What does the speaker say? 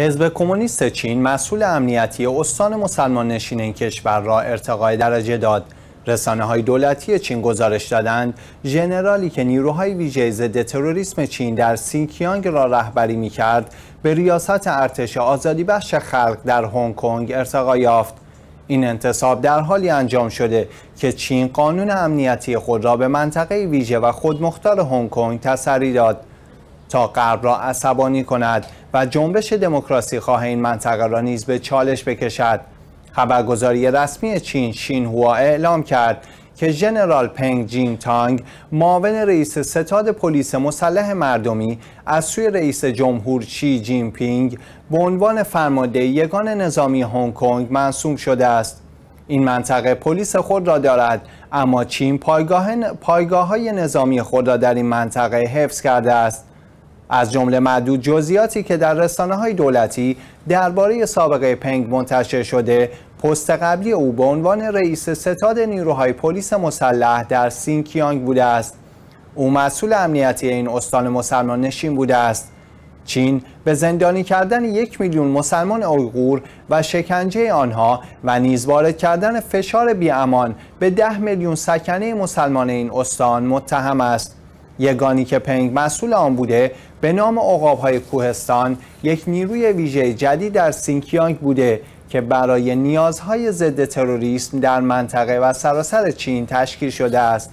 حزب کمونیست چین مسئول امنیتی استان مسلمان نشین این کشور را ارتقای درجه داد رسانه های دولتی چین گزارش دادند ژنرالی که نیروهای ویژه ضد تروریسم چین در سینکیانگ را رهبری می کرد به ریاست ارتش آزادی بخش خلق در هنگ کنگ ارتقا یافت این انتصاب در حالی انجام شده که چین قانون امنیتی خود را به منطقه ویژه و خودمختار هنگ کنگ تسری داد تا غرب را عصبانی کند و جنبش دموکراسی خواه این منطقه را نیز به چالش بکشد خبرگزاری رسمی چین شین اعلام کرد که ژنرال پنگ جین تانگ معاون رئیس ستاد پلیس مسلح مردمی از سوی رئیس جمهور چی جین پینگ به عنوان فرمانده یگان نظامی هنگ کنگ منصوب شده است این منطقه پلیس خود را دارد اما چین پایگاه, پایگاه های نظامی خود را در این منطقه حفظ کرده است از جمله معدود جزئیاتی که در رسانه های دولتی درباره سابقه پنگ منتشر شده پست قبلی او به عنوان رئیس ستاد نیروهای پلیس مسلح در سینکیانگ بوده است او مسئول امنیتی این استان مسلمان نشین بوده است چین به زندانی کردن یک میلیون مسلمان اویغور و شکنجه آنها و نیز وارد کردن فشار بیامان به ده میلیون سکنه مسلمان این استان متهم است یگانی که پنگ مسئول آن بوده به نام های کوهستان یک نیروی ویژه جدید در سینکیانگ بوده که برای نیازهای ضد تروریسم در منطقه و سراسر چین تشکیل شده است